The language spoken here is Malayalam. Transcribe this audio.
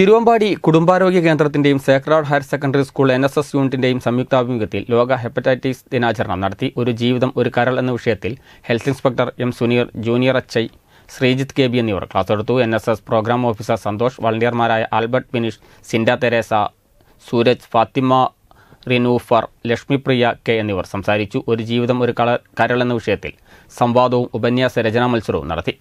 തിരുവമ്പാടി കുടുംബാരോഗ്യ കേന്ദ്രത്തിന്റെയും sacred higher secondary school N S S യൂണിറ്റിന്റെയും സംയുക്താഭിമുഖ്യത്തിൽ ലോക ഹെപ്പറ്റൈറ്റിസ് ദിനാചരണം നടത്തി ഒരു ജീവിതം ഒരു കരൾ എന്ന വിഷയത്തിൽ health inspector M Suneer junior അച്ചൈ ശ്രീജിത്ത് കെ ബി എന്നിവർ ക്ലാസ് എടുത്തു N S S programme officer Santhosh വളണ്ടിയർമാരായ Albert Binish Sinda Theresa Sooraj Fathima Rinufar Lakshmipriya K എന്നിവർ സംസാരിച്ചു ഒരു ജീവിതം ഒരു കരൾ എന്ന വിഷയത്തിൽ സംവാദവും ഉപന്യാസ രചനാ മത്സരവും നടത്തി